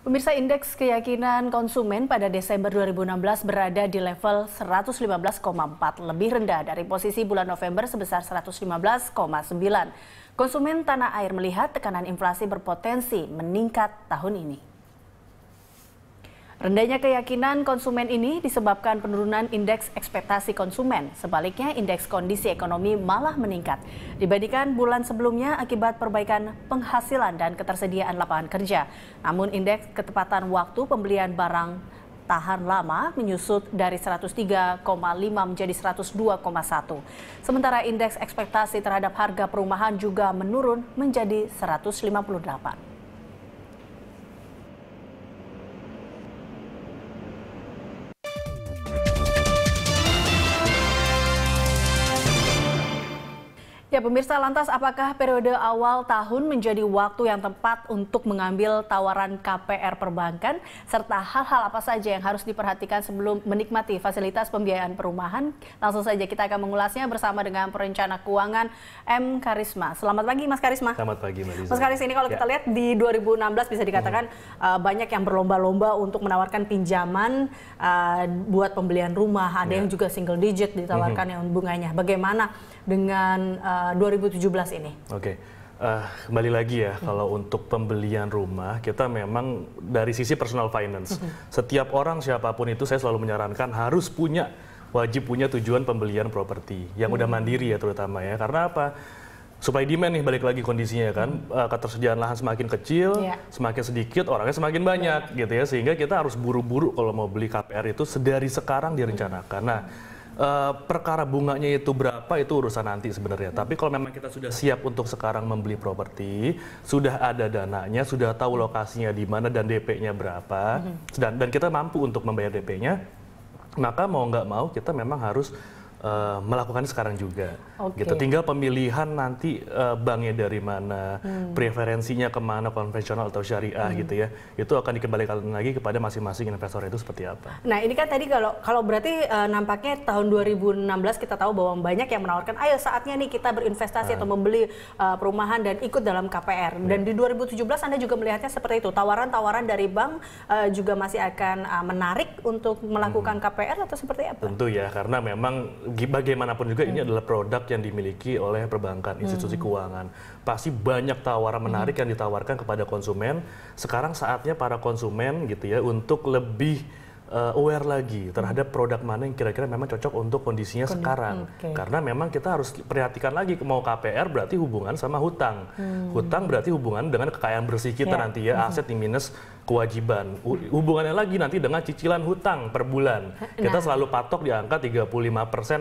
Pemirsa indeks keyakinan konsumen pada Desember 2016 berada di level 115,4, lebih rendah dari posisi bulan November sebesar 115,9. Konsumen tanah air melihat tekanan inflasi berpotensi meningkat tahun ini. Rendahnya keyakinan konsumen ini disebabkan penurunan indeks ekspektasi konsumen. Sebaliknya, indeks kondisi ekonomi malah meningkat dibandingkan bulan sebelumnya akibat perbaikan penghasilan dan ketersediaan lapangan kerja. Namun, indeks ketepatan waktu pembelian barang tahan lama menyusut dari 103,5 menjadi 102,1. Sementara indeks ekspektasi terhadap harga perumahan juga menurun menjadi 158. Ya pemirsa lantas apakah periode awal tahun menjadi waktu yang tepat untuk mengambil tawaran KPR perbankan serta hal-hal apa saja yang harus diperhatikan sebelum menikmati fasilitas pembiayaan perumahan? Langsung saja kita akan mengulasnya bersama dengan perencana keuangan M Karisma. Selamat pagi Mas Karisma. Selamat pagi Mbak Liza. Mas Karisma ini kalau ya. kita lihat di 2016 bisa dikatakan hmm. uh, banyak yang berlomba-lomba untuk menawarkan pinjaman uh, buat pembelian rumah, ada ya. yang juga single digit ditawarkan hmm. yang bunganya. Bagaimana dengan uh, 2017 eh, ini? Oke. Okay. Uh, eh, kembali lagi ya, hmm. kalau untuk pembelian rumah, kita memang dari sisi personal finance. Hmm. Setiap orang siapapun itu saya selalu menyarankan harus punya, wajib punya tujuan pembelian properti. Yang hmm. udah mandiri ya terutama ya. Karena apa? supaya demand nih balik lagi kondisinya ya kan hmm. Eh, ketersediaan lahan semakin kecil yeah. semakin sedikit orangnya semakin banyak yeah. gitu ya sehingga kita harus buru-buru kalau mau beli KPR itu sedari sekarang direncanakan nah hmm uh, perkara bunganya itu berapa itu urusan nanti sebenarnya. Hmm. Tapi kalau memang kita sudah siap untuk sekarang membeli properti, sudah ada dananya, sudah tahu hmm. lokasinya di mana dan DP-nya berapa, hmm. dan dan kita mampu untuk membayar DP-nya, maka mau nggak mau kita memang harus uh, eh, melakukan sekarang juga. Okay. Gitu. Tinggal pemilihan nanti uh, banknya dari mana, hmm. preferensinya kemana, konvensional atau syariah hmm. gitu ya. Itu akan dikembalikan lagi kepada masing-masing investor itu seperti apa. Nah ini kan tadi kalau kalau berarti uh, nampaknya tahun 2016 kita tahu bahwa banyak yang menawarkan, ayo saatnya nih kita berinvestasi hmm. atau membeli uh, perumahan dan ikut dalam KPR. Hmm. Dan di 2017 Anda juga melihatnya seperti itu, tawaran-tawaran dari bank uh, juga masih akan uh, menarik untuk melakukan hmm. KPR atau seperti apa? Tentu ya, karena memang bagaimanapun juga hmm. ini adalah produk yang dimiliki oleh perbankan, hmm. institusi hmm. keuangan. Pasti banyak tawaran menarik hmm. yang ditawarkan kepada konsumen. Sekarang saatnya para konsumen gitu ya untuk lebih uh, aware lagi hmm. terhadap produk mana yang kira-kira memang cocok untuk kondisinya Kondi sekarang. Okay. Karena memang kita harus perhatikan lagi mau KPR berarti hubungan sama hutang. Hmm. Hutang berarti hubungan dengan kekayaan bersih kita yeah. nanti ya, hmm. aset di minus kewajiban. Hubungannya lagi nanti dengan cicilan hutang per bulan. Nah, kita nah. selalu patok di angka 35%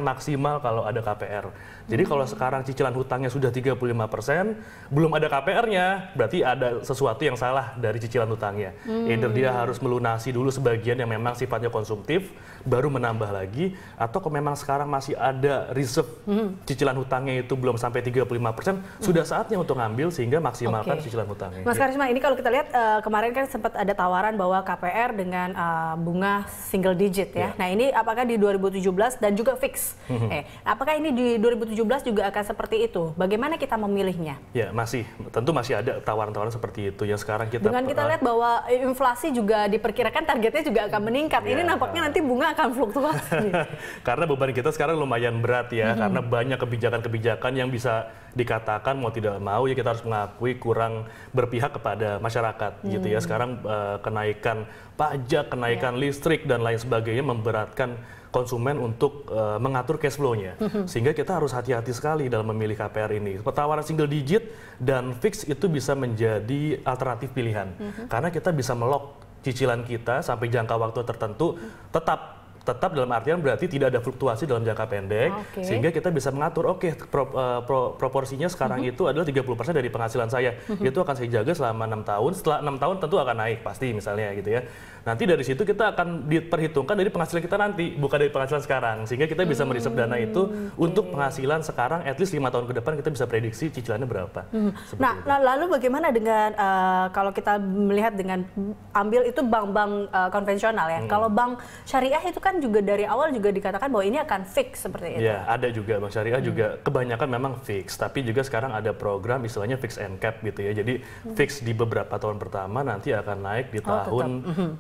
maksimal kalau ada KPR. Jadi hmm. kalau sekarang cicilan hutangnya sudah 35%, belum ada KPR-nya, berarti ada sesuatu yang salah dari cicilan hutangnya. Hmm. Either dia harus melunasi dulu sebagian yang memang sifatnya konsumtif, baru menambah lagi, atau kalau memang sekarang masih ada reserve hmm. cicilan hutangnya itu belum sampai 35%, hmm. sudah saatnya untuk ngambil sehingga maksimalkan okay. cicilan hutangnya. Mas Karisma, ini kalau kita lihat uh, kemarin kan sempat ada tawaran bahwa KPR dengan uh, bunga single digit ya. Yeah. Nah ini apakah di 2017 dan juga fix? Mm-hmm. Eh, apakah ini di 2017 juga akan seperti itu? Bagaimana kita memilihnya? Ya yeah, masih, tentu masih ada tawaran-tawaran seperti itu yang sekarang kita. Dengan kita lihat bahwa inflasi juga diperkirakan targetnya juga akan meningkat. Yeah. Ini ya. nampaknya nanti bunga akan fluktuasi. karena beban kita sekarang lumayan berat ya, mm-hmm. karena banyak kebijakan-kebijakan yang bisa dikatakan mau tidak mau ya kita harus mengakui kurang berpihak kepada masyarakat hmm. gitu ya. Hmm. Sekarang Eh, kenaikan pajak, kenaikan yeah. listrik dan lain sebagainya memberatkan konsumen untuk uh, mengatur cash flow-nya. Mm-hmm. Sehingga kita harus hati-hati sekali dalam memilih KPR ini. Petawaran single digit dan fix itu bisa menjadi alternatif pilihan. Mm-hmm. Karena kita bisa melok cicilan kita sampai jangka waktu tertentu tetap tetap dalam artian berarti tidak ada fluktuasi dalam jangka pendek okay. sehingga kita bisa mengatur oke okay, pro, e, pro, proporsinya sekarang mm -hmm. itu adalah 30% dari penghasilan saya mm -hmm. itu akan saya jaga selama enam tahun setelah enam tahun tentu akan naik pasti misalnya gitu ya nanti dari situ kita akan diperhitungkan dari penghasilan kita nanti bukan dari penghasilan sekarang sehingga kita bisa hmm. merisep dana itu okay. untuk penghasilan sekarang at least lima tahun ke depan kita bisa prediksi cicilannya berapa hmm. nah itu. lalu bagaimana dengan uh, kalau kita melihat dengan ambil itu bank-bank uh, konvensional ya hmm. kalau bank syariah itu kan juga dari awal juga dikatakan bahwa ini akan fix seperti itu. Ya, ada juga Bang Syariah hmm. juga kebanyakan memang fix, tapi juga sekarang ada program istilahnya fix and cap gitu ya. Jadi hmm. fix di beberapa tahun pertama nanti akan naik di oh, tahun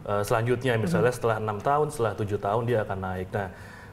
uh, selanjutnya misalnya hmm. setelah enam tahun, setelah tujuh tahun dia akan naik. Nah,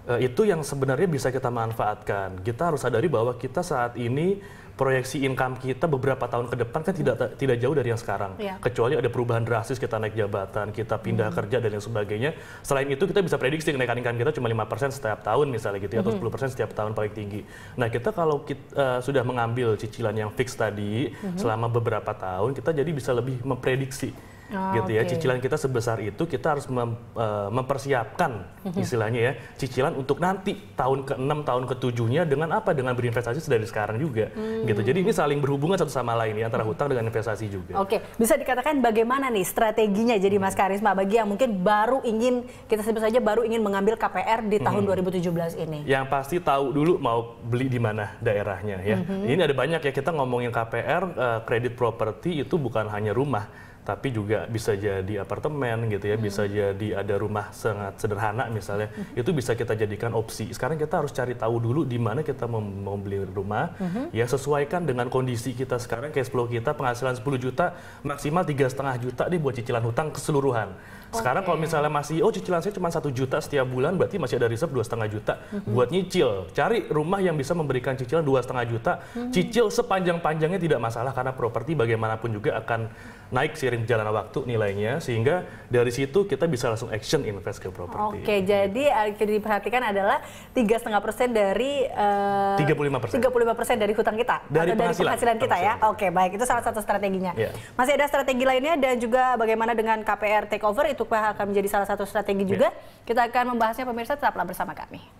Eh, itu yang sebenarnya bisa kita manfaatkan. Kita harus sadari bahwa kita saat ini proyeksi income kita beberapa tahun ke depan kan hmm. tidak tidak jauh dari yang sekarang. Ya. Kecuali ada perubahan drastis kita naik jabatan, kita pindah hmm. kerja dan lain sebagainya. Selain itu kita bisa prediksi kenaikan income kita cuma 5% setiap tahun misalnya gitu ya, hmm. atau 10% setiap tahun paling tinggi. Nah, kita kalau kita, uh, eh, sudah mengambil cicilan yang fix tadi hmm. selama beberapa tahun, kita jadi bisa lebih memprediksi Oh, gitu ya. Okay. Cicilan kita sebesar itu kita harus mem, uh, mempersiapkan mhm. istilahnya ya, cicilan untuk nanti tahun ke-6, tahun ke-7-nya dengan apa? Dengan berinvestasi dari sekarang juga. Hmm. Gitu. Jadi ini saling berhubungan satu sama lain ya antara mhm. hutang dengan investasi juga. Oke, okay. bisa dikatakan bagaimana nih strateginya jadi Mas mhm. Karisma bagi yang mungkin baru ingin kita sebut saja baru ingin mengambil KPR di tahun hmm. 2017 ini. Yang pasti tahu dulu mau beli di mana daerahnya ya. Hmm. Ini ada banyak ya kita ngomongin KPR uh, eh, kredit properti itu bukan hanya rumah tapi juga bisa jadi apartemen gitu ya, hmm. bisa jadi ada rumah sangat sederhana misalnya, hmm. itu bisa kita jadikan opsi. Sekarang kita harus cari tahu dulu di mana kita mau beli rumah, hmm. ya sesuaikan dengan kondisi kita sekarang, cash flow kita, penghasilan 10 juta, maksimal tiga setengah juta nih buat cicilan hutang keseluruhan. Sekarang okay. kalau misalnya masih, oh cicilan saya cuma satu juta setiap bulan, berarti masih ada reserve dua setengah juta hmm. buat nyicil. Cari rumah yang bisa memberikan cicilan dua setengah juta, hmm. cicil sepanjang-panjangnya tidak masalah karena properti bagaimanapun juga akan naik sih seiring jalan waktu nilainya sehingga dari situ kita bisa langsung action invest ke properti. Oke, okay, jadi gitu. yang diperhatikan adalah tiga setengah persen dari eh, tiga puluh lima persen tiga puluh lima persen dari hutang kita dari atau penghasilan, dari penghasilan kita ya. penghasilan. ya. Oke, okay, baik itu salah satu strateginya. Yeah. Masih ada strategi lainnya dan juga bagaimana dengan KPR takeover itu akan menjadi salah satu strategi iya. juga. Yeah. Kita akan membahasnya pemirsa tetaplah bersama kami.